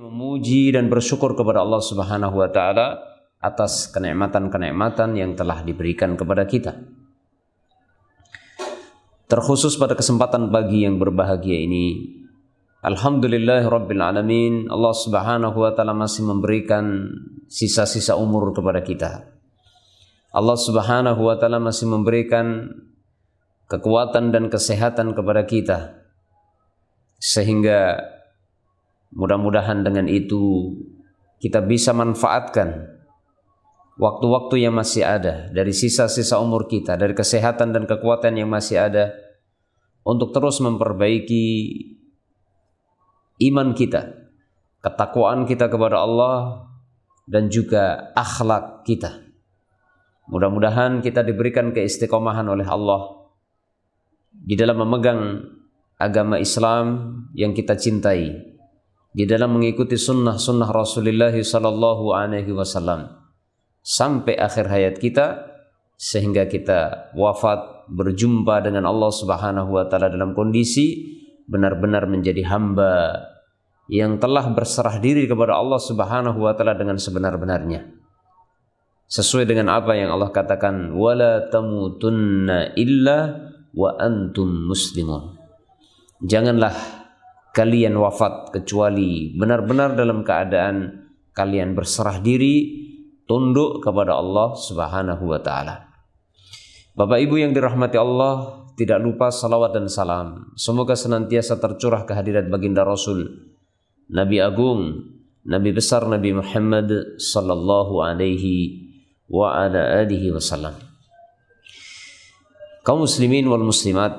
memuji dan bersyukur kepada Allah Subhanahu wa taala atas kenikmatan-kenikmatan yang telah diberikan kepada kita. Terkhusus pada kesempatan pagi yang berbahagia ini, alhamdulillah rabbil alamin, Allah Subhanahu wa taala masih memberikan sisa-sisa umur kepada kita. Allah Subhanahu wa taala masih memberikan kekuatan dan kesehatan kepada kita sehingga Mudah-mudahan dengan itu kita bisa manfaatkan waktu-waktu yang masih ada dari sisa-sisa umur kita, dari kesehatan dan kekuatan yang masih ada untuk terus memperbaiki iman kita, ketakwaan kita kepada Allah dan juga akhlak kita. Mudah-mudahan kita diberikan keistiqomahan oleh Allah di dalam memegang agama Islam yang kita cintai di dalam mengikuti sunnah-sunnah Rasulullah Sallallahu Alaihi Wasallam sampai akhir hayat kita sehingga kita wafat berjumpa dengan Allah Subhanahu wa taala dalam kondisi benar-benar menjadi hamba yang telah berserah diri kepada Allah Subhanahu wa taala dengan sebenar-benarnya. Sesuai dengan apa yang Allah katakan, wala tamutunna illa wa antum muslimun. Janganlah kalian wafat kecuali benar-benar dalam keadaan kalian berserah diri tunduk kepada Allah Subhanahu wa taala. Bapak Ibu yang dirahmati Allah, tidak lupa salawat dan salam. Semoga senantiasa tercurah kehadirat baginda Rasul, Nabi Agung, Nabi besar Nabi Muhammad sallallahu alaihi wa ala alihi wasallam. Kaum muslimin wal muslimat,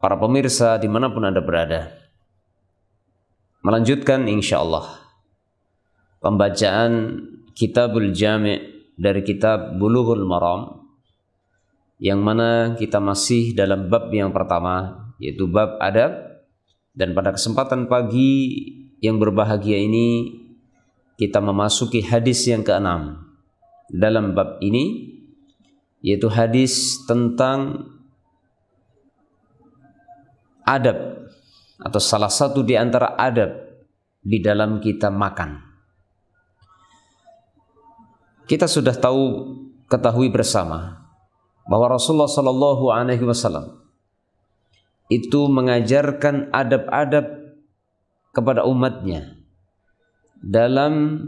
para pemirsa dimanapun Anda berada, melanjutkan insyaallah pembacaan Kitabul Jami' dari kitab Bulughul Maram yang mana kita masih dalam bab yang pertama yaitu bab adab dan pada kesempatan pagi yang berbahagia ini kita memasuki hadis yang keenam dalam bab ini yaitu hadis tentang adab atau salah satu di antara adab di dalam kita makan. Kita sudah tahu ketahui bersama bahwa Rasulullah Shallallahu Alaihi Wasallam itu mengajarkan adab-adab kepada umatnya dalam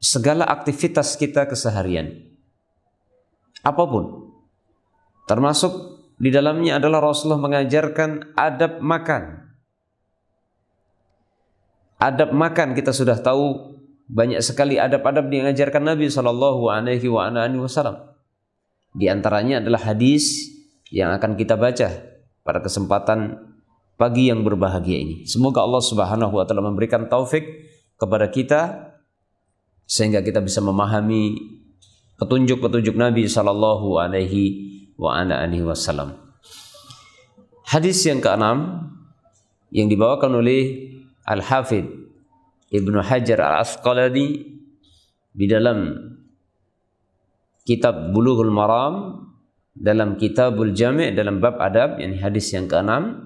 segala aktivitas kita keseharian apapun termasuk di dalamnya adalah Rasulullah mengajarkan adab makan Adab makan kita sudah tahu banyak sekali adab-adab yang diajarkan Nabi Shallallahu Alaihi Wasallam. Di antaranya adalah hadis yang akan kita baca pada kesempatan pagi yang berbahagia ini. Semoga Allah Subhanahu wa taala memberikan taufik kepada kita sehingga kita bisa memahami petunjuk-petunjuk Nabi sallallahu alaihi wasallam. Hadis yang keenam yang dibawakan oleh Al-Hafidh Ibnu Hajar Al-Asqalani di dalam kitab Bulughul Maram dalam kitabul Jami' dalam bab adab yang hadis yang ke-6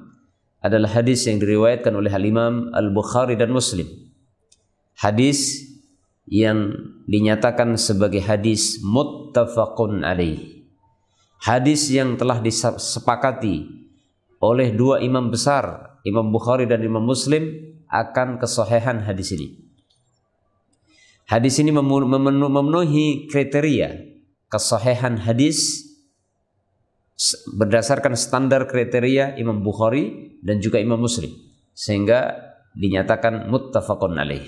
adalah hadis yang diriwayatkan oleh Al-Imam Al-Bukhari dan Muslim. Hadis yang dinyatakan sebagai hadis muttafaqun alaih. Hadis yang telah disepakati oleh dua imam besar, Imam Bukhari dan Imam Muslim akan kesohehan hadis ini. Hadis ini memenuhi kriteria kesohehan hadis berdasarkan standar kriteria Imam Bukhari dan juga Imam Muslim sehingga dinyatakan muttafaqun alaih.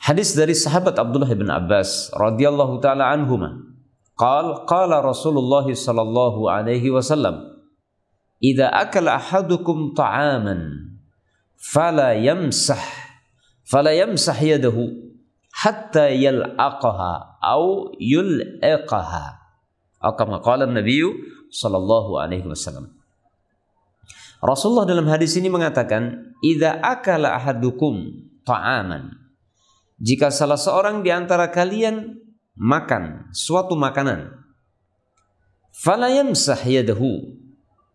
Hadis dari sahabat Abdullah bin Abbas radhiyallahu taala anhuma. Qal qala Rasulullah sallallahu alaihi wasallam, "Idza akala ahadukum ta'aman fala yamsah fala yamsah yadahu hatta yal'aqaha au yul'aqaha atau kama qala Nabi sallallahu alaihi wasallam Rasulullah dalam hadis ini mengatakan idza akala ahadukum ta'aman jika salah seorang di antara kalian makan suatu makanan fala yamsah yadahu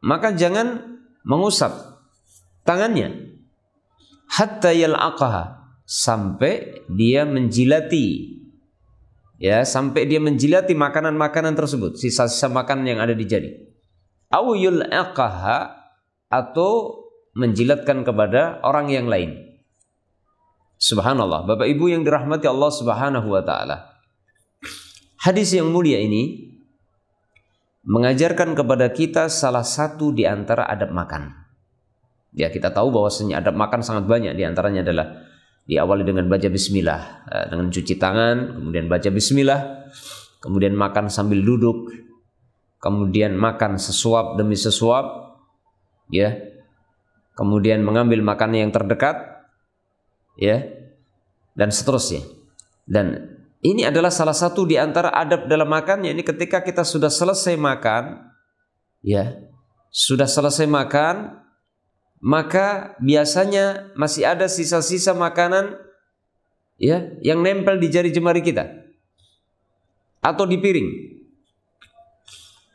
maka jangan mengusap tangannya hatta yal'aqaha sampai dia menjilati ya sampai dia menjilati makanan-makanan tersebut sisa-sisa makanan yang ada di jari au yul'aqaha atau menjilatkan kepada orang yang lain subhanallah Bapak Ibu yang dirahmati Allah Subhanahu wa taala Hadis yang mulia ini mengajarkan kepada kita salah satu di antara adab makan. Ya kita tahu bahwasanya adab makan sangat banyak diantaranya adalah diawali dengan baca bismillah, eh, dengan cuci tangan, kemudian baca bismillah, kemudian makan sambil duduk, kemudian makan sesuap demi sesuap, ya, kemudian mengambil makanan yang terdekat, ya, dan seterusnya. Dan ini adalah salah satu di antara adab dalam makan, ini ketika kita sudah selesai makan, ya, sudah selesai makan, maka biasanya masih ada sisa-sisa makanan ya yang nempel di jari jemari kita atau di piring.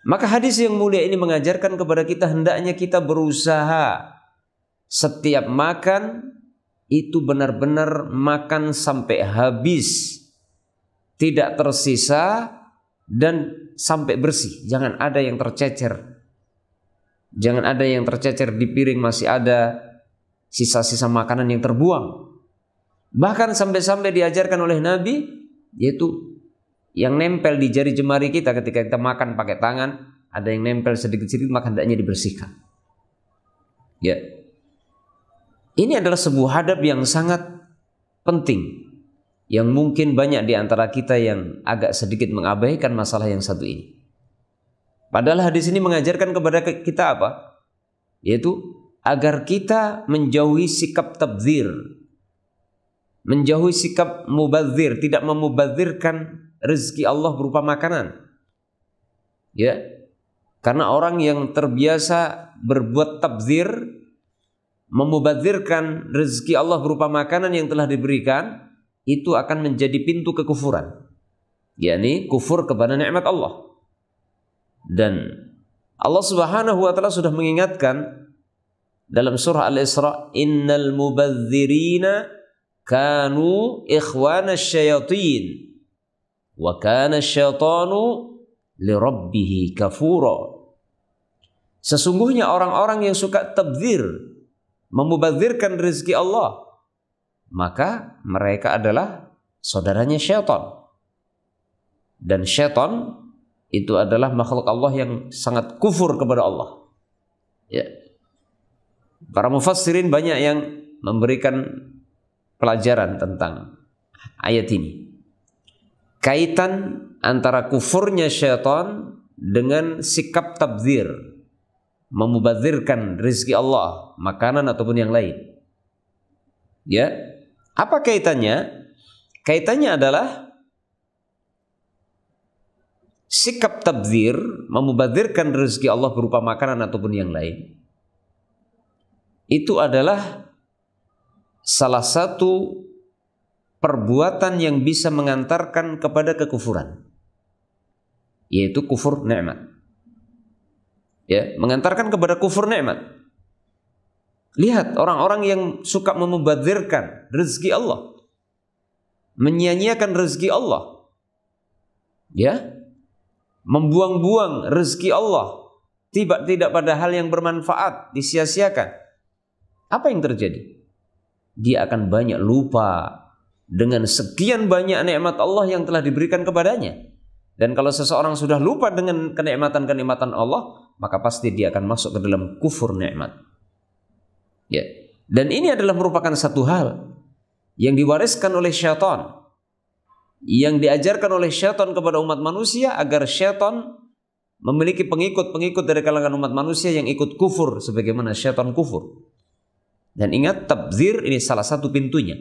Maka hadis yang mulia ini mengajarkan kepada kita hendaknya kita berusaha setiap makan itu benar-benar makan sampai habis, tidak tersisa dan sampai bersih, jangan ada yang tercecer. Jangan ada yang tercecer di piring masih ada sisa-sisa makanan yang terbuang. Bahkan sampai-sampai diajarkan oleh Nabi yaitu yang nempel di jari jemari kita ketika kita makan pakai tangan, ada yang nempel sedikit-sedikit maka hendaknya dibersihkan. Ya. Ini adalah sebuah hadap yang sangat penting yang mungkin banyak di antara kita yang agak sedikit mengabaikan masalah yang satu ini. Padahal hadis ini mengajarkan kepada kita apa? Yaitu agar kita menjauhi sikap tabzir. Menjauhi sikap mubazir, tidak memubazirkan rezeki Allah berupa makanan. Ya. Karena orang yang terbiasa berbuat tabzir memubazirkan rezeki Allah berupa makanan yang telah diberikan itu akan menjadi pintu kekufuran. yakni kufur kepada nikmat Allah. Dan Allah Subhanahu wa taala sudah mengingatkan dalam surah Al-Isra, "Innal mubadzirina kanu ikhwana syayatin wa kana syaitanu lirabbihi kafura." Sesungguhnya orang-orang yang suka tabdzir, memubadzirkan rezeki Allah, maka mereka adalah saudaranya syaitan. Dan syaitan itu adalah makhluk Allah yang sangat kufur kepada Allah. Ya. Para mufassirin banyak yang memberikan pelajaran tentang ayat ini. Kaitan antara kufurnya syaitan dengan sikap tabzir, memubazirkan rezeki Allah, makanan ataupun yang lain. Ya. Apa kaitannya? Kaitannya adalah sikap tabdir memubadirkan rezeki Allah berupa makanan ataupun yang lain itu adalah salah satu perbuatan yang bisa mengantarkan kepada kekufuran yaitu kufur nikmat ya mengantarkan kepada kufur nikmat lihat orang-orang yang suka memubadirkan rezeki Allah menyia-nyiakan rezeki Allah ya membuang-buang rezeki Allah, tidak tidak pada hal yang bermanfaat, disia-siakan. Apa yang terjadi? Dia akan banyak lupa dengan sekian banyak nikmat Allah yang telah diberikan kepadanya. Dan kalau seseorang sudah lupa dengan kenikmatan-kenikmatan Allah, maka pasti dia akan masuk ke dalam kufur nikmat. Ya. Dan ini adalah merupakan satu hal yang diwariskan oleh syaitan yang diajarkan oleh syaitan kepada umat manusia agar syaitan memiliki pengikut-pengikut dari kalangan umat manusia yang ikut kufur sebagaimana syaitan kufur. Dan ingat tabzir ini salah satu pintunya.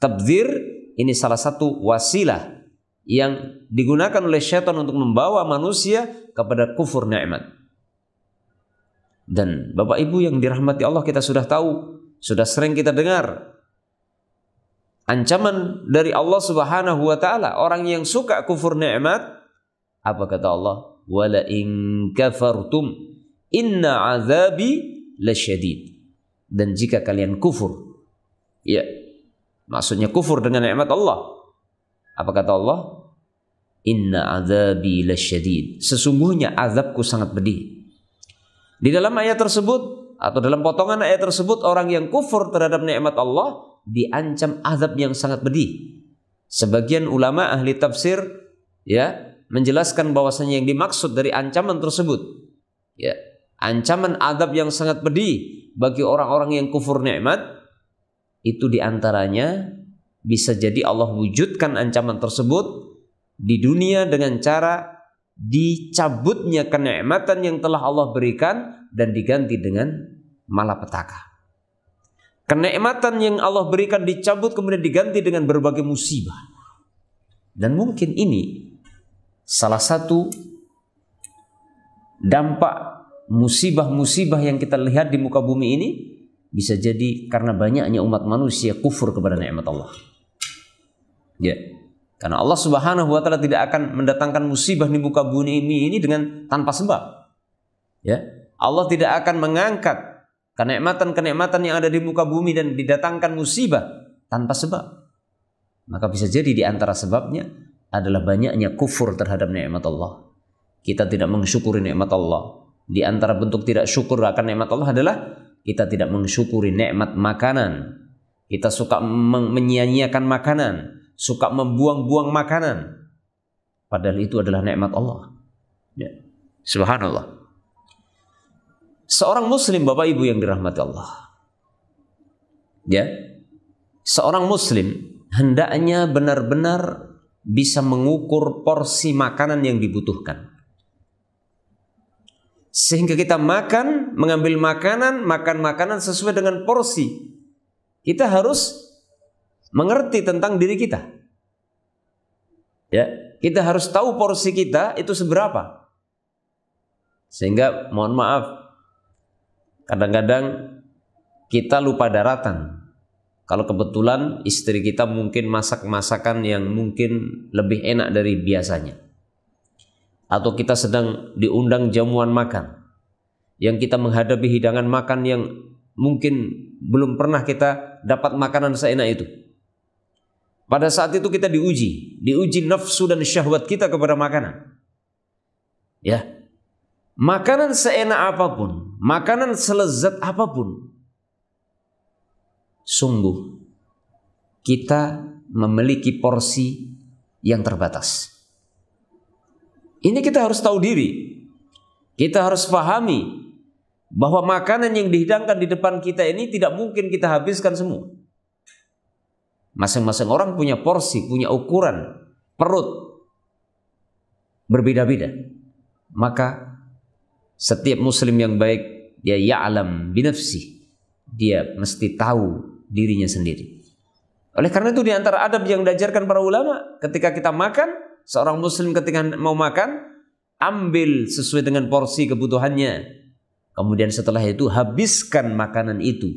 Tabzir ini salah satu wasilah yang digunakan oleh syaitan untuk membawa manusia kepada kufur nikmat. Dan Bapak Ibu yang dirahmati Allah kita sudah tahu, sudah sering kita dengar ancaman dari Allah Subhanahu wa taala orang yang suka kufur nikmat apa kata Allah wala in kafartum inna azabi lasyadid dan jika kalian kufur ya maksudnya kufur dengan nikmat Allah apa kata Allah inna azabi lasyadid sesungguhnya azabku sangat pedih di dalam ayat tersebut atau dalam potongan ayat tersebut orang yang kufur terhadap nikmat Allah diancam azab yang sangat pedih. Sebagian ulama ahli tafsir ya menjelaskan bahwasanya yang dimaksud dari ancaman tersebut ya ancaman adab yang sangat pedih bagi orang-orang yang kufur nikmat itu diantaranya bisa jadi Allah wujudkan ancaman tersebut di dunia dengan cara dicabutnya kenikmatan yang telah Allah berikan dan diganti dengan malapetaka. Kenikmatan yang Allah berikan dicabut kemudian diganti dengan berbagai musibah. Dan mungkin ini salah satu dampak musibah-musibah yang kita lihat di muka bumi ini bisa jadi karena banyaknya umat manusia kufur kepada nikmat Allah. Ya. Karena Allah Subhanahu wa taala tidak akan mendatangkan musibah di muka bumi ini dengan tanpa sebab. Ya. Allah tidak akan mengangkat kenikmatan-kenikmatan yang ada di muka bumi dan didatangkan musibah tanpa sebab. Maka bisa jadi di antara sebabnya adalah banyaknya kufur terhadap nikmat Allah. Kita tidak mensyukuri nikmat Allah. Di antara bentuk tidak syukur akan nikmat Allah adalah kita tidak mensyukuri nikmat makanan. Kita suka menyia-nyiakan makanan, suka membuang-buang makanan. Padahal itu adalah nikmat Allah. Ya. Subhanallah seorang muslim Bapak Ibu yang dirahmati Allah. Ya. Seorang muslim hendaknya benar-benar bisa mengukur porsi makanan yang dibutuhkan. Sehingga kita makan, mengambil makanan, makan makanan sesuai dengan porsi. Kita harus mengerti tentang diri kita. Ya, kita harus tahu porsi kita itu seberapa. Sehingga mohon maaf, Kadang-kadang kita lupa daratan. Kalau kebetulan istri kita mungkin masak masakan yang mungkin lebih enak dari biasanya. Atau kita sedang diundang jamuan makan. Yang kita menghadapi hidangan makan yang mungkin belum pernah kita dapat makanan seenak itu. Pada saat itu kita diuji, diuji nafsu dan syahwat kita kepada makanan. Ya, Makanan seenak apapun, makanan selezat apapun, sungguh kita memiliki porsi yang terbatas. Ini kita harus tahu diri. Kita harus pahami bahwa makanan yang dihidangkan di depan kita ini tidak mungkin kita habiskan semua. Masing-masing orang punya porsi, punya ukuran, perut berbeda-beda. Maka setiap muslim yang baik dia ya'lam binafsi. Dia mesti tahu dirinya sendiri. Oleh karena itu di antara adab yang diajarkan para ulama ketika kita makan, seorang muslim ketika mau makan ambil sesuai dengan porsi kebutuhannya. Kemudian setelah itu habiskan makanan itu.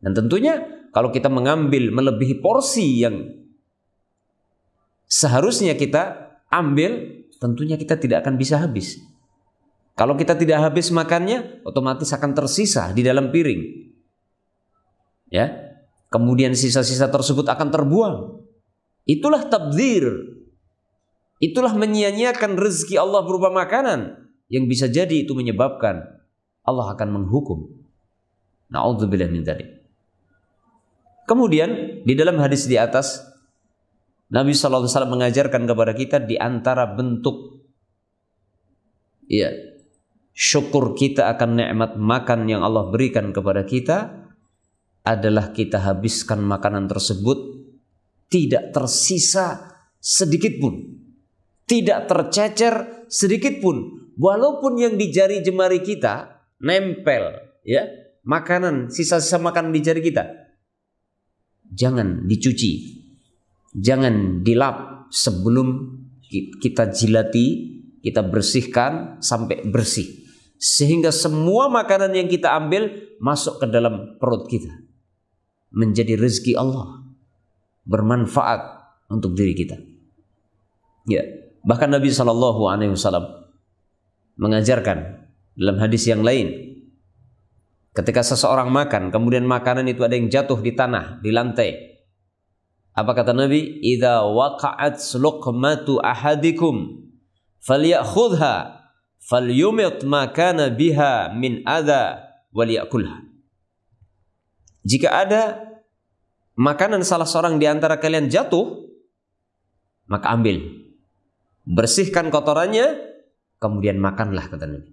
Dan tentunya kalau kita mengambil melebihi porsi yang seharusnya kita ambil, tentunya kita tidak akan bisa habis. Kalau kita tidak habis makannya, otomatis akan tersisa di dalam piring. Ya. Kemudian sisa-sisa tersebut akan terbuang. Itulah tabdir. Itulah menyia-nyiakan rezeki Allah berupa makanan yang bisa jadi itu menyebabkan Allah akan menghukum. Nauzubillah min dzalik. Kemudian di dalam hadis di atas Nabi SAW mengajarkan kepada kita di antara bentuk ya, syukur kita akan nikmat makan yang Allah berikan kepada kita adalah kita habiskan makanan tersebut tidak tersisa sedikit pun, tidak tercecer sedikit pun. Walaupun yang di jari jemari kita nempel, ya, makanan sisa-sisa makan di jari kita jangan dicuci. Jangan dilap sebelum kita jilati, kita bersihkan sampai bersih sehingga semua makanan yang kita ambil masuk ke dalam perut kita menjadi rezeki Allah bermanfaat untuk diri kita ya bahkan Nabi Shallallahu Alaihi Wasallam mengajarkan dalam hadis yang lain ketika seseorang makan kemudian makanan itu ada yang jatuh di tanah di lantai apa kata Nabi idza waqa'at luqmatu ahadikum falyakhudha falyumit كَانَ biha min adha waliyakulha. Jika ada makanan salah seorang di antara kalian jatuh, maka ambil. Bersihkan kotorannya, kemudian makanlah kata Nabi.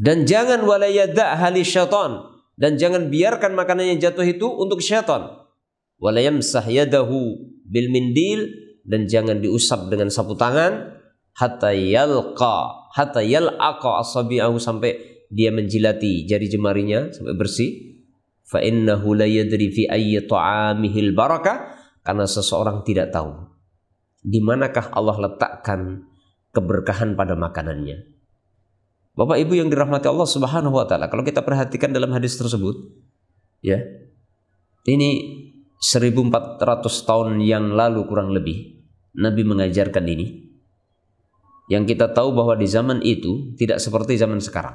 Dan jangan walayadak halis syaitan. Dan jangan biarkan makanan yang jatuh itu untuk syaitan. Walayamsah yadahu bil mindil. Dan jangan diusap dengan sapu tangan hatta yalqa hatta yalqa asabi'ahu sampai dia menjilati jari jemarinya sampai bersih fa innahu la yadri fi ayyi ta'amihil barakah karena seseorang tidak tahu di manakah Allah letakkan keberkahan pada makanannya. Bapak Ibu yang dirahmati Allah Subhanahu wa taala, kalau kita perhatikan dalam hadis tersebut, ya. Ini 1400 tahun yang lalu kurang lebih Nabi mengajarkan ini yang kita tahu bahwa di zaman itu tidak seperti zaman sekarang.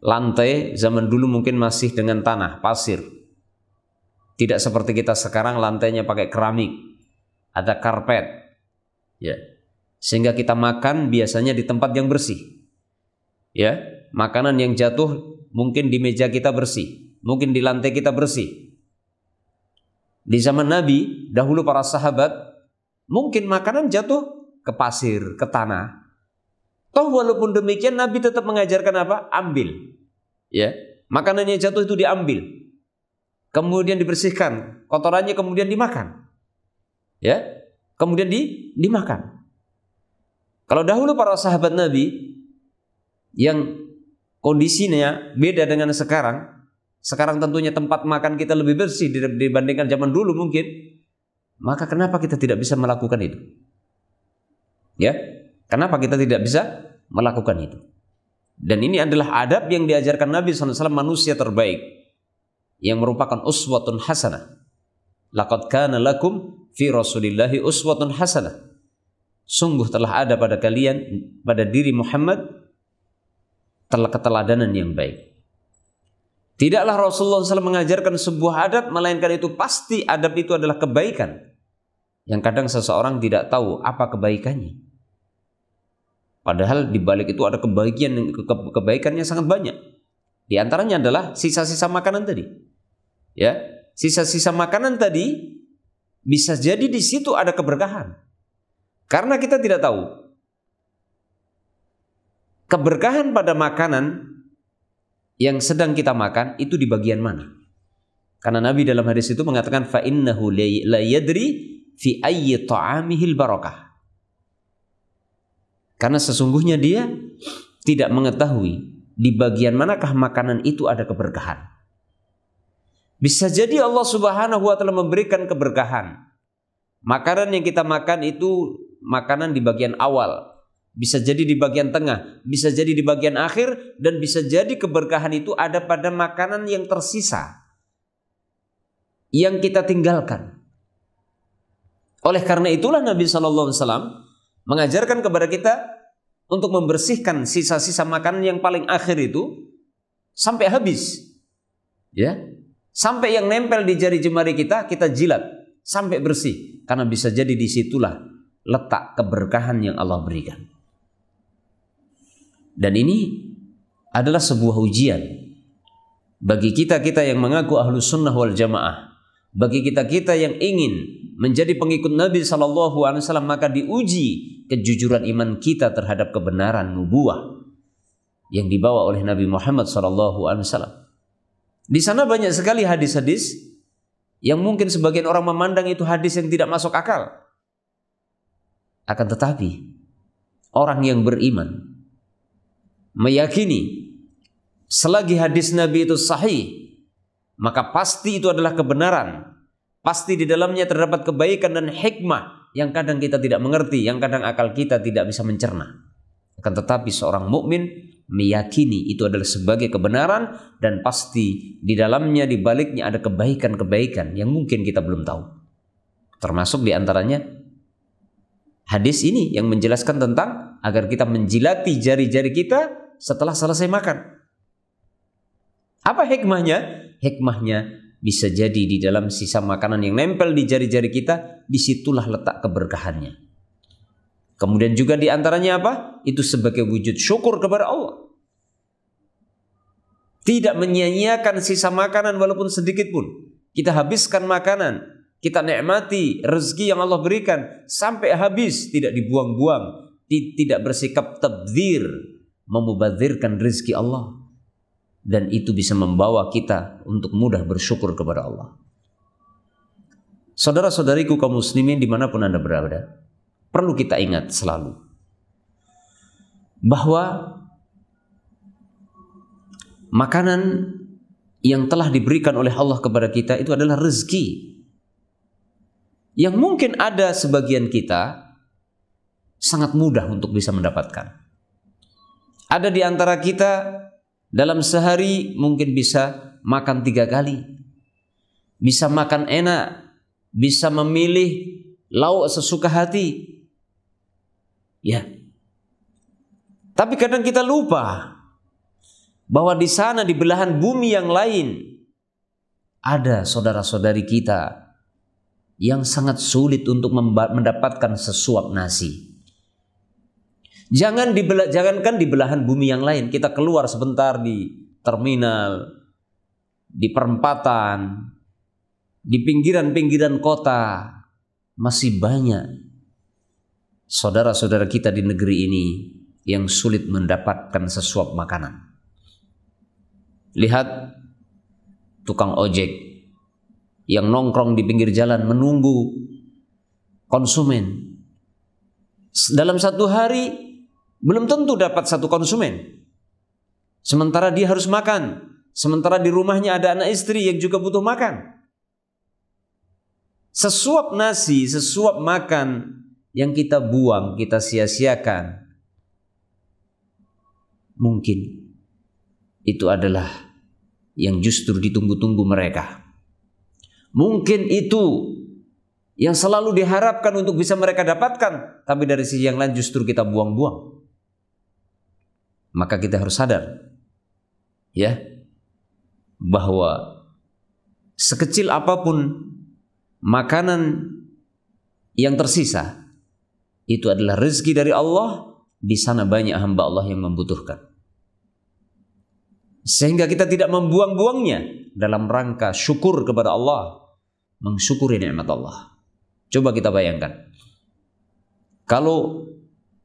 Lantai zaman dulu mungkin masih dengan tanah, pasir. Tidak seperti kita sekarang lantainya pakai keramik, ada karpet. Ya. Sehingga kita makan biasanya di tempat yang bersih. Ya, makanan yang jatuh mungkin di meja kita bersih, mungkin di lantai kita bersih. Di zaman Nabi, dahulu para sahabat mungkin makanan jatuh ke pasir, ke tanah. Toh walaupun demikian Nabi tetap mengajarkan apa? Ambil. Ya. Makanannya jatuh itu diambil. Kemudian dibersihkan, kotorannya kemudian dimakan. Ya. Kemudian di dimakan. Kalau dahulu para sahabat Nabi yang kondisinya beda dengan sekarang, sekarang tentunya tempat makan kita lebih bersih dibandingkan zaman dulu mungkin. Maka kenapa kita tidak bisa melakukan itu? Ya. Kenapa kita tidak bisa melakukan itu? Dan ini adalah adab yang diajarkan Nabi SAW manusia terbaik yang merupakan uswatun hasanah. Laqad kana lakum fi rasulillahi uswatun hasanah. Sungguh telah ada pada kalian, pada diri Muhammad, telah keteladanan yang baik. Tidaklah Rasulullah SAW mengajarkan sebuah adab, melainkan itu pasti adab itu adalah kebaikan. Yang kadang seseorang tidak tahu apa kebaikannya. Padahal di balik itu ada kebaikan ke, kebaikannya sangat banyak. Di antaranya adalah sisa-sisa makanan tadi. Ya, sisa-sisa makanan tadi bisa jadi di situ ada keberkahan. Karena kita tidak tahu. Keberkahan pada makanan yang sedang kita makan itu di bagian mana? Karena Nabi dalam hadis itu mengatakan fa innahu la yadri fi ayyi ta'amihil barakah. Karena sesungguhnya dia tidak mengetahui di bagian manakah makanan itu ada keberkahan. Bisa jadi Allah Subhanahu wa taala memberikan keberkahan. Makanan yang kita makan itu makanan di bagian awal, bisa jadi di bagian tengah, bisa jadi di bagian akhir dan bisa jadi keberkahan itu ada pada makanan yang tersisa yang kita tinggalkan. Oleh karena itulah Nabi Shallallahu Alaihi Wasallam mengajarkan kepada kita untuk membersihkan sisa-sisa makanan yang paling akhir itu sampai habis. Ya. Sampai yang nempel di jari jemari kita kita jilat sampai bersih karena bisa jadi disitulah letak keberkahan yang Allah berikan. Dan ini adalah sebuah ujian bagi kita-kita yang mengaku ahlu sunnah wal jamaah. Bagi kita-kita yang ingin menjadi pengikut Nabi saw maka diuji kejujuran iman kita terhadap kebenaran nubuah yang dibawa oleh Nabi Muhammad SAW. Di sana banyak sekali hadis-hadis yang mungkin sebagian orang memandang itu hadis yang tidak masuk akal. Akan tetapi, orang yang beriman meyakini selagi hadis Nabi itu sahih, maka pasti itu adalah kebenaran. Pasti di dalamnya terdapat kebaikan dan hikmah yang kadang kita tidak mengerti, yang kadang akal kita tidak bisa mencerna. Akan tetapi seorang mukmin meyakini itu adalah sebagai kebenaran dan pasti di dalamnya di baliknya ada kebaikan-kebaikan yang mungkin kita belum tahu. Termasuk di antaranya hadis ini yang menjelaskan tentang agar kita menjilati jari-jari kita setelah selesai makan. Apa hikmahnya? Hikmahnya bisa jadi di dalam sisa makanan yang nempel di jari-jari kita, disitulah letak keberkahannya. Kemudian juga diantaranya apa? Itu sebagai wujud syukur kepada Allah. Tidak menyia sisa makanan walaupun sedikit pun. Kita habiskan makanan, kita nikmati rezeki yang Allah berikan sampai habis, tidak dibuang-buang, tidak bersikap tabdir, memubazirkan rezeki Allah dan itu bisa membawa kita untuk mudah bersyukur kepada Allah. Saudara-saudariku kaum muslimin dimanapun Anda berada, perlu kita ingat selalu bahwa makanan yang telah diberikan oleh Allah kepada kita itu adalah rezeki. Yang mungkin ada sebagian kita sangat mudah untuk bisa mendapatkan. Ada di antara kita dalam sehari mungkin bisa makan tiga kali. Bisa makan enak. Bisa memilih lauk sesuka hati. Ya. Tapi kadang kita lupa bahwa di sana di belahan bumi yang lain ada saudara-saudari kita yang sangat sulit untuk mendapatkan sesuap nasi. Jangan dibela, jangankan di belahan bumi yang lain, kita keluar sebentar di terminal, di perempatan, di pinggiran-pinggiran kota masih banyak saudara-saudara kita di negeri ini yang sulit mendapatkan sesuap makanan. Lihat tukang ojek yang nongkrong di pinggir jalan menunggu konsumen. Dalam satu hari belum tentu dapat satu konsumen. Sementara dia harus makan, sementara di rumahnya ada anak istri yang juga butuh makan. Sesuap nasi, sesuap makan yang kita buang, kita sia-siakan. Mungkin itu adalah yang justru ditunggu-tunggu mereka. Mungkin itu yang selalu diharapkan untuk bisa mereka dapatkan, tapi dari sisi yang lain justru kita buang-buang maka kita harus sadar ya bahwa sekecil apapun makanan yang tersisa itu adalah rezeki dari Allah di sana banyak hamba Allah yang membutuhkan sehingga kita tidak membuang-buangnya dalam rangka syukur kepada Allah mensyukuri nikmat Allah coba kita bayangkan kalau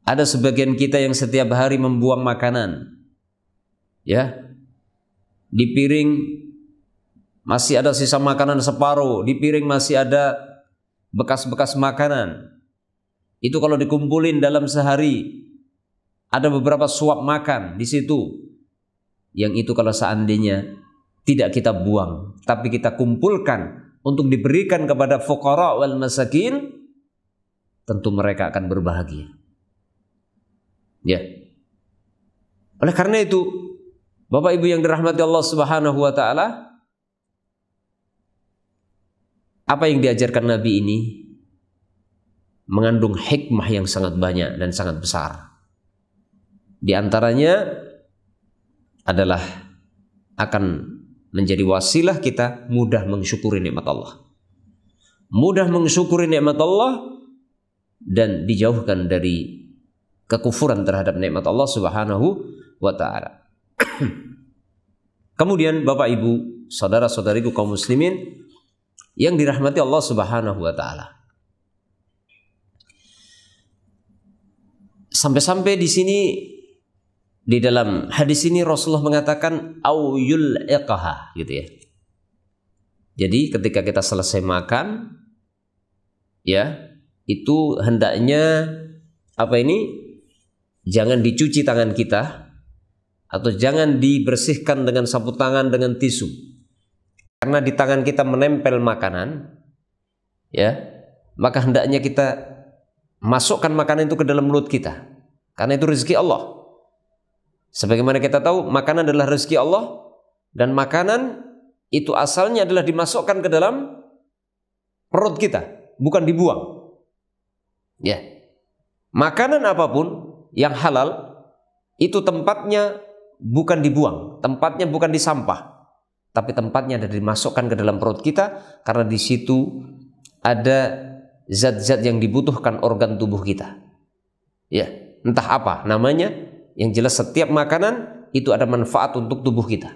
ada sebagian kita yang setiap hari membuang makanan. Ya. Di piring masih ada sisa makanan separuh, di piring masih ada bekas-bekas makanan. Itu kalau dikumpulin dalam sehari ada beberapa suap makan di situ. Yang itu kalau seandainya tidak kita buang, tapi kita kumpulkan untuk diberikan kepada fuqara wal masakin, tentu mereka akan berbahagia. Ya. Oleh karena itu, Bapak Ibu yang dirahmati Allah Subhanahu wa taala, apa yang diajarkan Nabi ini mengandung hikmah yang sangat banyak dan sangat besar. Di antaranya adalah akan menjadi wasilah kita mudah mensyukuri nikmat Allah. Mudah mensyukuri nikmat Allah dan dijauhkan dari kekufuran terhadap nikmat Allah Subhanahu wa taala. Kemudian Bapak Ibu, saudara-saudariku kaum muslimin yang dirahmati Allah Subhanahu wa taala. Sampai-sampai di sini di dalam hadis ini Rasulullah mengatakan auyul iqaha gitu ya. Jadi ketika kita selesai makan ya, itu hendaknya apa ini? Jangan dicuci tangan kita atau jangan dibersihkan dengan sapu tangan dengan tisu. Karena di tangan kita menempel makanan, ya, maka hendaknya kita masukkan makanan itu ke dalam mulut kita. Karena itu rezeki Allah. Sebagaimana kita tahu, makanan adalah rezeki Allah dan makanan itu asalnya adalah dimasukkan ke dalam perut kita, bukan dibuang. Ya. Makanan apapun yang halal itu tempatnya bukan dibuang, tempatnya bukan di sampah, tapi tempatnya ada dimasukkan ke dalam perut kita karena di situ ada zat-zat yang dibutuhkan organ tubuh kita. Ya, entah apa namanya, yang jelas setiap makanan itu ada manfaat untuk tubuh kita.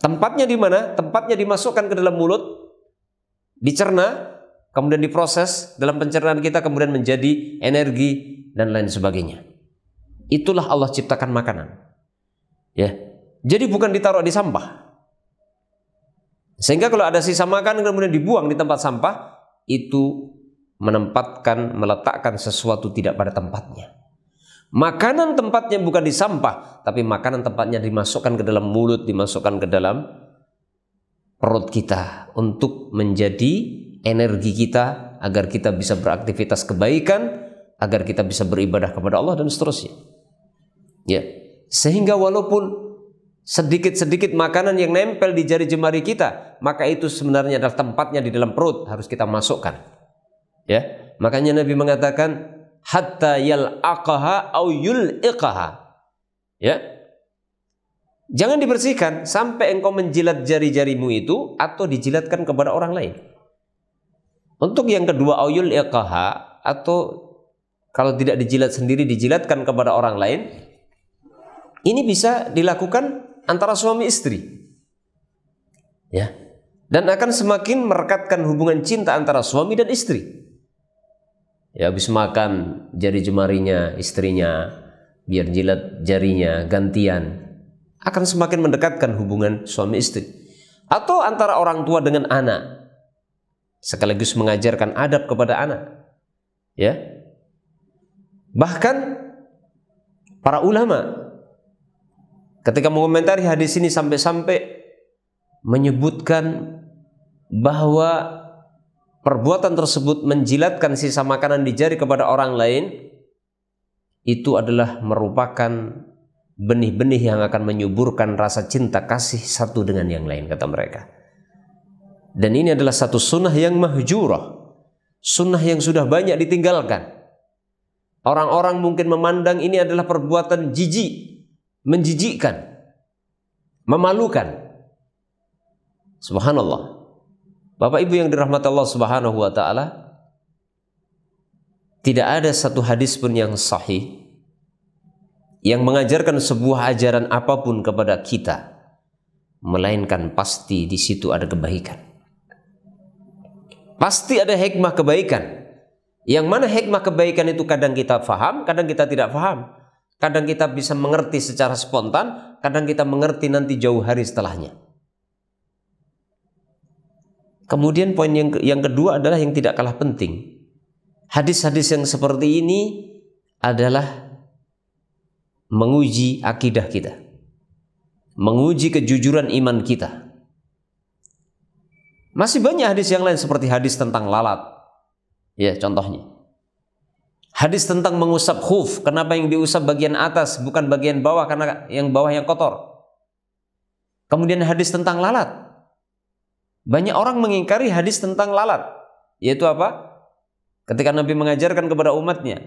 Tempatnya di mana? Tempatnya dimasukkan ke dalam mulut, dicerna, kemudian diproses dalam pencernaan kita kemudian menjadi energi dan lain sebagainya. Itulah Allah ciptakan makanan. Ya. Jadi bukan ditaruh di sampah. Sehingga kalau ada sisa makanan kemudian dibuang di tempat sampah, itu menempatkan, meletakkan sesuatu tidak pada tempatnya. Makanan tempatnya bukan di sampah, tapi makanan tempatnya dimasukkan ke dalam mulut, dimasukkan ke dalam perut kita untuk menjadi energi kita agar kita bisa beraktivitas kebaikan, agar kita bisa beribadah kepada Allah dan seterusnya. Ya. Sehingga walaupun sedikit-sedikit makanan yang nempel di jari jemari kita, maka itu sebenarnya adalah tempatnya di dalam perut harus kita masukkan. Ya. Makanya Nabi mengatakan hatta yal aqaha au yul iqaha. Ya. Jangan dibersihkan sampai engkau menjilat jari-jarimu itu atau dijilatkan kepada orang lain. Untuk yang kedua yul iqaha atau kalau tidak dijilat sendiri dijilatkan kepada orang lain, ini bisa dilakukan antara suami istri. Ya. Dan akan semakin merekatkan hubungan cinta antara suami dan istri. Ya habis makan jari jemarinya istrinya, biar jilat jarinya gantian. Akan semakin mendekatkan hubungan suami istri. Atau antara orang tua dengan anak. Sekaligus mengajarkan adab kepada anak. Ya. Bahkan para ulama Ketika mengomentari hadis ini sampai-sampai menyebutkan bahwa perbuatan tersebut menjilatkan sisa makanan di jari kepada orang lain itu adalah merupakan benih-benih yang akan menyuburkan rasa cinta kasih satu dengan yang lain kata mereka. Dan ini adalah satu sunnah yang mahjurah. Sunnah yang sudah banyak ditinggalkan. Orang-orang mungkin memandang ini adalah perbuatan jijik menjijikkan, memalukan. Subhanallah. Bapak Ibu yang dirahmati Allah Subhanahu wa taala, tidak ada satu hadis pun yang sahih yang mengajarkan sebuah ajaran apapun kepada kita melainkan pasti di situ ada kebaikan. Pasti ada hikmah kebaikan. Yang mana hikmah kebaikan itu kadang kita faham, kadang kita tidak faham. Kadang kita bisa mengerti secara spontan, kadang kita mengerti nanti jauh hari setelahnya. Kemudian poin yang yang kedua adalah yang tidak kalah penting. Hadis-hadis yang seperti ini adalah menguji akidah kita. Menguji kejujuran iman kita. Masih banyak hadis yang lain seperti hadis tentang lalat. Ya, contohnya. Hadis tentang mengusap khuf, kenapa yang diusap bagian atas bukan bagian bawah karena yang bawah yang kotor. Kemudian hadis tentang lalat. Banyak orang mengingkari hadis tentang lalat, yaitu apa? Ketika Nabi mengajarkan kepada umatnya,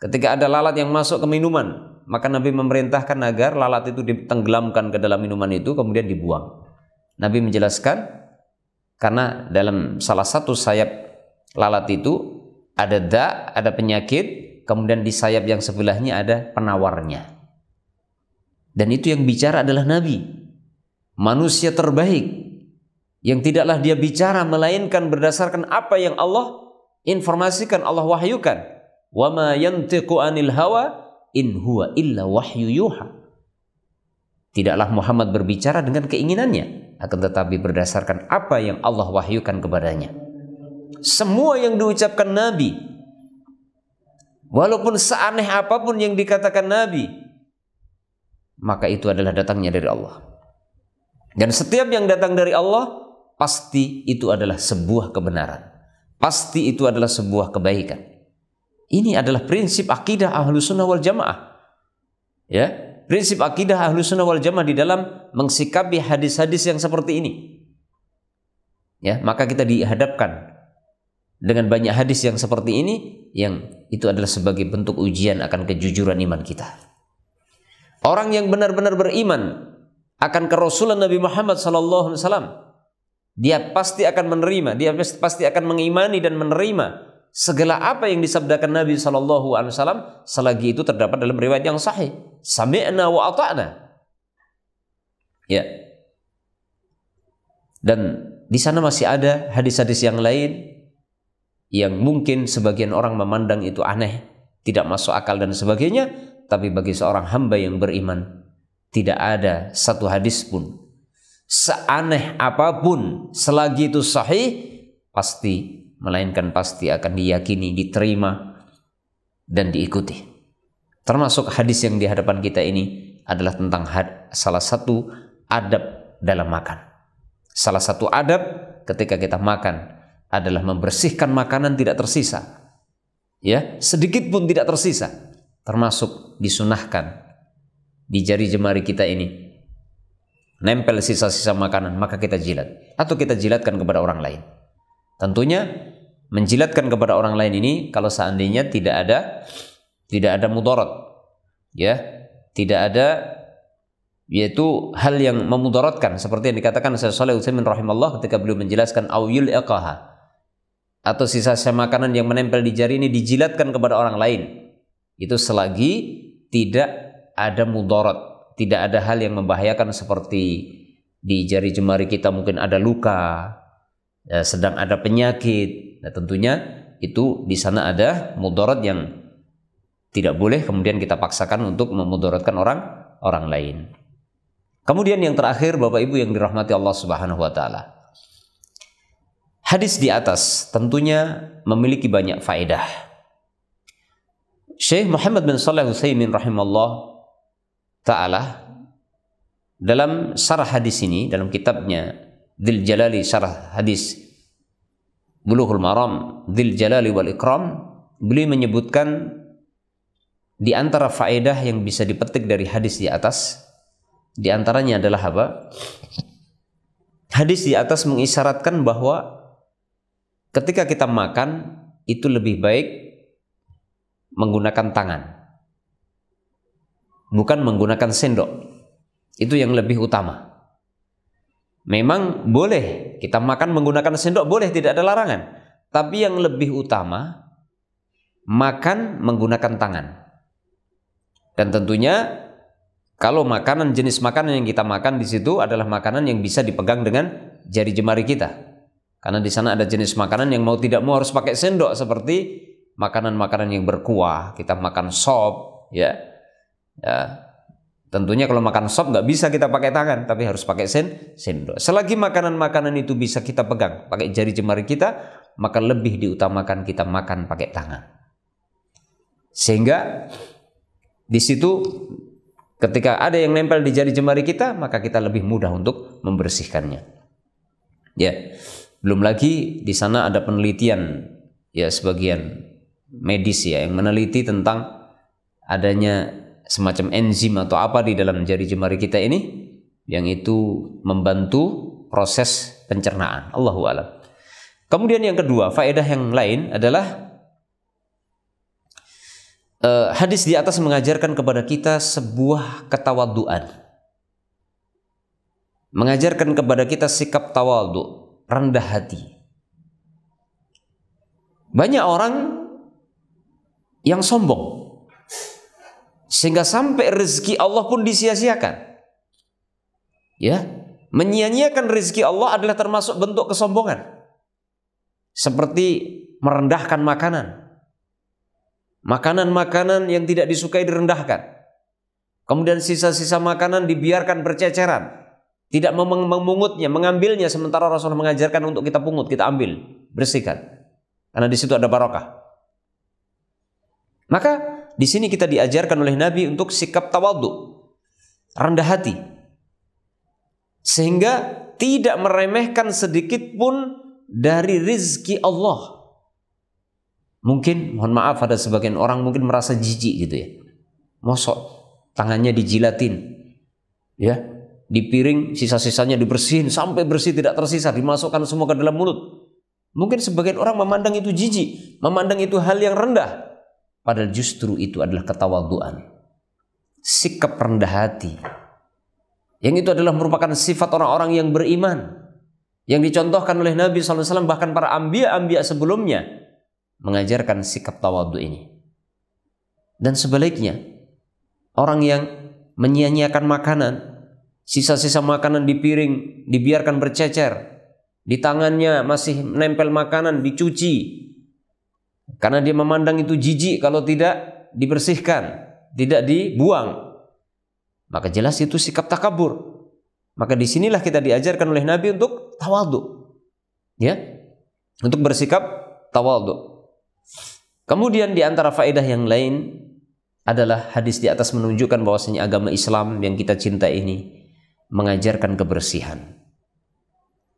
ketika ada lalat yang masuk ke minuman, maka Nabi memerintahkan agar lalat itu ditenggelamkan ke dalam minuman itu kemudian dibuang. Nabi menjelaskan karena dalam salah satu sayap lalat itu ada da, ada penyakit, kemudian di sayap yang sebelahnya ada penawarnya. Dan itu yang bicara adalah Nabi. Manusia terbaik. Yang tidaklah dia bicara melainkan berdasarkan apa yang Allah informasikan, Allah wahyukan. وَمَا يَنْتِقُ yantiqu anil hawa هُوَ إِلَّا وَحْيُّ Tidaklah Muhammad berbicara dengan keinginannya, akan tetapi berdasarkan apa yang Allah wahyukan kepadanya semua yang diucapkan Nabi walaupun seaneh apapun yang dikatakan Nabi maka itu adalah datangnya dari Allah dan setiap yang datang dari Allah pasti itu adalah sebuah kebenaran pasti itu adalah sebuah kebaikan ini adalah prinsip akidah ahlu sunnah wal jamaah ya prinsip akidah ahlu sunnah wal jamaah di dalam mengsikapi hadis-hadis yang seperti ini ya maka kita dihadapkan dengan banyak hadis yang seperti ini yang itu adalah sebagai bentuk ujian akan kejujuran iman kita. Orang yang benar-benar beriman akan kerasulan Nabi Muhammad Sallallahu Alaihi Wasallam, dia pasti akan menerima, dia pasti akan mengimani dan menerima segala apa yang disabdakan Nabi Sallallahu Alaihi Wasallam selagi itu terdapat dalam riwayat yang sahih. Sami'na wa ata'na. Ya. Dan di sana masih ada hadis-hadis yang lain yang mungkin sebagian orang memandang itu aneh, tidak masuk akal dan sebagainya, tapi bagi seorang hamba yang beriman tidak ada satu hadis pun seaneh apapun selagi itu sahih pasti melainkan pasti akan diyakini, diterima dan diikuti. Termasuk hadis yang di hadapan kita ini adalah tentang had salah satu adab dalam makan. Salah satu adab ketika kita makan adalah membersihkan makanan tidak tersisa. Ya, sedikit pun tidak tersisa. Termasuk disunahkan di jari jemari kita ini. Nempel sisa-sisa makanan, maka kita jilat. Atau kita jilatkan kepada orang lain. Tentunya menjilatkan kepada orang lain ini kalau seandainya tidak ada tidak ada mudarat. Ya, tidak ada yaitu hal yang memudaratkan seperti yang dikatakan Syaikh Shalih Utsaimin rahimallahu ketika beliau menjelaskan auyul iqaha atau sisa-sisa makanan yang menempel di jari ini dijilatkan kepada orang lain. Itu selagi tidak ada mudarat, tidak ada hal yang membahayakan seperti di jari jemari kita mungkin ada luka, ya, sedang ada penyakit. Nah, tentunya itu di sana ada mudarat yang tidak boleh kemudian kita paksakan untuk memudaratkan orang orang lain. Kemudian yang terakhir Bapak Ibu yang dirahmati Allah Subhanahu wa taala. Hadis di atas tentunya memiliki banyak faedah. Syekh Muhammad bin Saleh Utsaimin rahimahullah taala dalam syarah hadis ini dalam kitabnya Dil Jalali syarah hadis Buluhul Maram Dil Jalali wal Ikram beliau menyebutkan di antara faedah yang bisa dipetik dari hadis di atas di antaranya adalah apa? Hadis di atas mengisyaratkan bahwa Ketika kita makan itu lebih baik menggunakan tangan. Bukan menggunakan sendok. Itu yang lebih utama. Memang boleh kita makan menggunakan sendok boleh tidak ada larangan. Tapi yang lebih utama makan menggunakan tangan. Dan tentunya kalau makanan jenis makanan yang kita makan di situ adalah makanan yang bisa dipegang dengan jari jemari kita. Karena di sana ada jenis makanan yang mau tidak mau harus pakai sendok seperti makanan-makanan yang berkuah. Kita makan sop, ya. ya. Tentunya kalau makan sop nggak bisa kita pakai tangan, tapi harus pakai sen sendok. Selagi makanan-makanan itu bisa kita pegang pakai jari jemari kita, maka lebih diutamakan kita makan pakai tangan. Sehingga di situ ketika ada yang nempel di jari jemari kita, maka kita lebih mudah untuk membersihkannya. Ya. Yeah. Belum lagi di sana ada penelitian ya sebagian medis ya yang meneliti tentang adanya semacam enzim atau apa di dalam jari jemari kita ini yang itu membantu proses pencernaan. Allahu alam. Kemudian yang kedua, faedah yang lain adalah uh, hadis di atas mengajarkan kepada kita sebuah ketawaduan. Mengajarkan kepada kita sikap tawadu rendah hati. Banyak orang yang sombong sehingga sampai rezeki Allah pun disia-siakan. Ya, menyia-nyiakan rezeki Allah adalah termasuk bentuk kesombongan. Seperti merendahkan makanan. Makanan-makanan yang tidak disukai direndahkan. Kemudian sisa-sisa makanan dibiarkan berceceran. Tidak memungutnya, mengambilnya sementara Rasulullah mengajarkan untuk kita pungut, kita ambil, bersihkan. Karena di situ ada barokah. Maka di sini kita diajarkan oleh Nabi untuk sikap tawadhu, rendah hati. Sehingga tidak meremehkan sedikit pun dari rizki Allah. Mungkin, mohon maaf ada sebagian orang mungkin merasa jijik gitu ya. Mosok, tangannya dijilatin. Ya, di piring sisa-sisanya dibersihin sampai bersih tidak tersisa dimasukkan semua ke dalam mulut. Mungkin sebagian orang memandang itu jijik, memandang itu hal yang rendah. Padahal justru itu adalah ketawaduan. Sikap rendah hati. Yang itu adalah merupakan sifat orang-orang yang beriman. Yang dicontohkan oleh Nabi SAW bahkan para ambia-ambia sebelumnya. Mengajarkan sikap tawadu ini. Dan sebaliknya. Orang yang menyia-nyiakan makanan, Sisa-sisa makanan di piring dibiarkan bercecer. Di tangannya masih nempel makanan dicuci. Karena dia memandang itu jijik kalau tidak dibersihkan, tidak dibuang. Maka jelas itu sikap takabur. Maka disinilah kita diajarkan oleh Nabi untuk tawadhu. Ya, untuk bersikap tawadhu. Kemudian di antara faedah yang lain adalah hadis di atas menunjukkan bahwasanya agama Islam yang kita cinta ini mengajarkan kebersihan.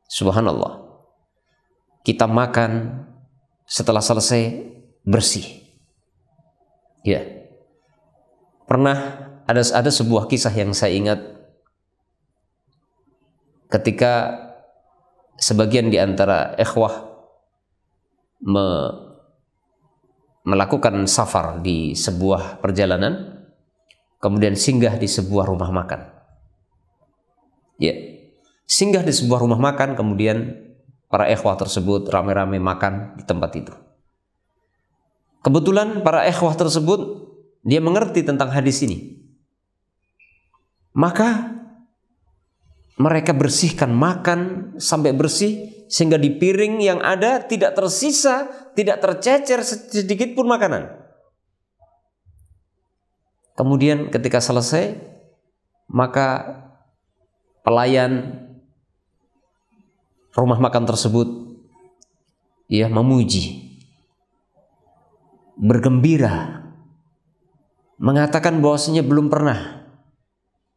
Subhanallah. Kita makan setelah selesai bersih. Ya. Pernah ada ada sebuah kisah yang saya ingat ketika sebagian di antara ikhwah me, melakukan safar di sebuah perjalanan kemudian singgah di sebuah rumah makan. Ya. Singgah di sebuah rumah makan kemudian para ikhwah tersebut rame-rame makan di tempat itu. Kebetulan para ikhwah tersebut dia mengerti tentang hadis ini. Maka mereka bersihkan makan sampai bersih sehingga di piring yang ada tidak tersisa, tidak tercecer sedikit pun makanan. Kemudian ketika selesai, maka pelayan rumah makan tersebut ya memuji bergembira mengatakan bahwasanya belum pernah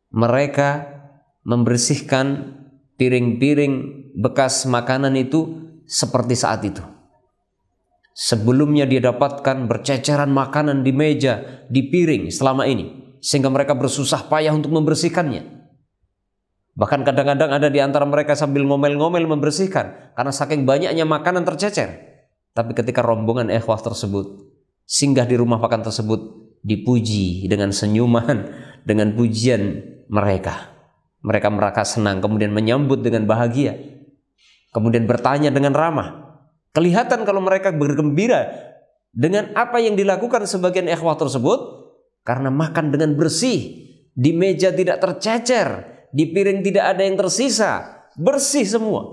mereka membersihkan piring-piring bekas makanan itu seperti saat itu. Sebelumnya dia dapatkan berceceran makanan di meja, di piring selama ini sehingga mereka bersusah payah untuk membersihkannya. Bahkan kadang-kadang ada di antara mereka sambil ngomel-ngomel membersihkan karena saking banyaknya makanan tercecer. Tapi ketika rombongan ikhwah tersebut singgah di rumah makan tersebut dipuji dengan senyuman, dengan pujian mereka. Mereka merasa senang kemudian menyambut dengan bahagia. Kemudian bertanya dengan ramah. Kelihatan kalau mereka bergembira dengan apa yang dilakukan sebagian ikhwah tersebut karena makan dengan bersih, di meja tidak tercecer, di piring tidak ada yang tersisa. Bersih semua.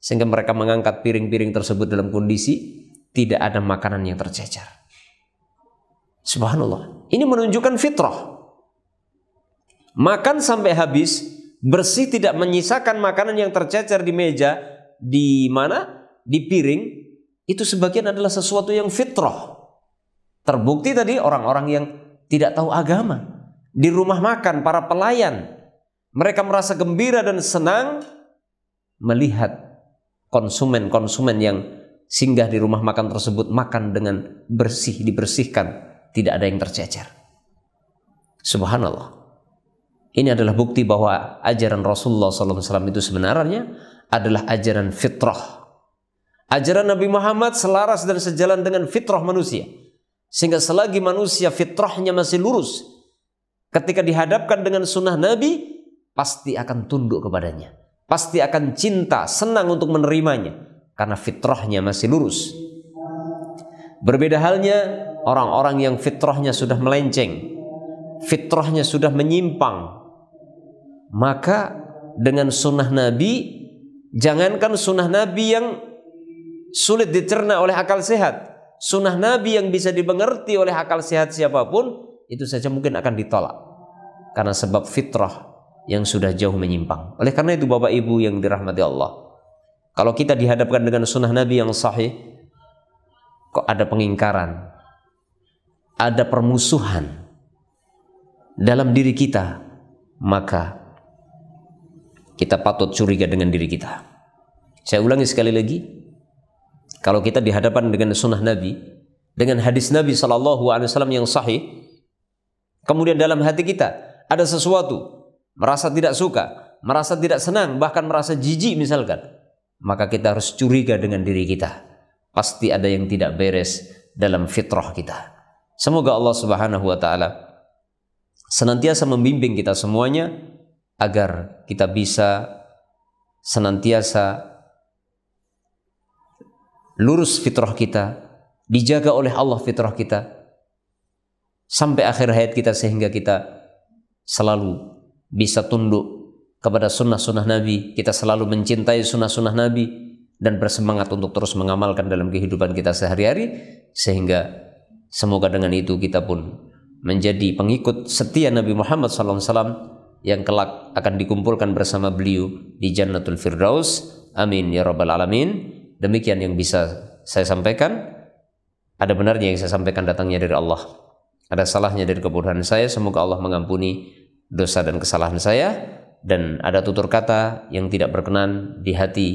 Sehingga mereka mengangkat piring-piring tersebut dalam kondisi tidak ada makanan yang tercecer. Subhanallah. Ini menunjukkan fitrah. Makan sampai habis, bersih tidak menyisakan makanan yang tercecer di meja, di mana? Di piring. Itu sebagian adalah sesuatu yang fitrah. Terbukti tadi orang-orang yang tidak tahu agama. Di rumah makan para pelayan mereka merasa gembira dan senang melihat konsumen-konsumen yang singgah di rumah makan tersebut makan dengan bersih, dibersihkan, tidak ada yang tercecer. Subhanallah. Ini adalah bukti bahwa ajaran Rasulullah SAW itu sebenarnya adalah ajaran fitrah. Ajaran Nabi Muhammad selaras dan sejalan dengan fitrah manusia. Sehingga selagi manusia fitrahnya masih lurus, ketika dihadapkan dengan sunnah Nabi, pasti akan tunduk kepadanya. Pasti akan cinta, senang untuk menerimanya karena fitrahnya masih lurus. Berbeda halnya orang-orang yang fitrahnya sudah melenceng, fitrahnya sudah menyimpang. Maka dengan sunnah Nabi, jangankan sunnah Nabi yang sulit dicerna oleh akal sehat, sunnah Nabi yang bisa dimengerti oleh akal sehat siapapun, itu saja mungkin akan ditolak. Karena sebab fitrah yang sudah jauh menyimpang. Oleh karena itu Bapak Ibu yang dirahmati Allah, kalau kita dihadapkan dengan sunnah Nabi yang sahih, kok ada pengingkaran, ada permusuhan dalam diri kita, maka kita patut curiga dengan diri kita. Saya ulangi sekali lagi, kalau kita dihadapkan dengan sunnah Nabi, dengan hadis Nabi saw yang sahih, kemudian dalam hati kita ada sesuatu merasa tidak suka, merasa tidak senang, bahkan merasa jijik misalkan, maka kita harus curiga dengan diri kita. Pasti ada yang tidak beres dalam fitrah kita. Semoga Allah Subhanahu wa taala senantiasa membimbing kita semuanya agar kita bisa senantiasa lurus fitrah kita, dijaga oleh Allah fitrah kita sampai akhir hayat kita sehingga kita selalu bisa tunduk kepada sunnah-sunnah Nabi, kita selalu mencintai sunnah-sunnah Nabi dan bersemangat untuk terus mengamalkan dalam kehidupan kita sehari-hari sehingga semoga dengan itu kita pun menjadi pengikut setia Nabi Muhammad SAW yang kelak akan dikumpulkan bersama beliau di Jannatul Firdaus. Amin ya rabbal alamin. Demikian yang bisa saya sampaikan. Ada benarnya yang saya sampaikan datangnya dari Allah. Ada salahnya dari kebodohan saya. Semoga Allah mengampuni dosa dan kesalahan saya dan ada tutur kata yang tidak berkenan di hati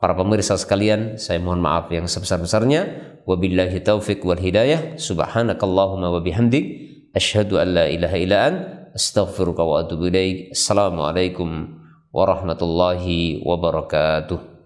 para pemirsa sekalian saya mohon maaf yang sebesar-besarnya wabillahi taufik wal hidayah subhanakallahumma wa bihamdik asyhadu an la ilaha illa an astaghfiruka wa atubu ilaik assalamualaikum warahmatullahi wabarakatuh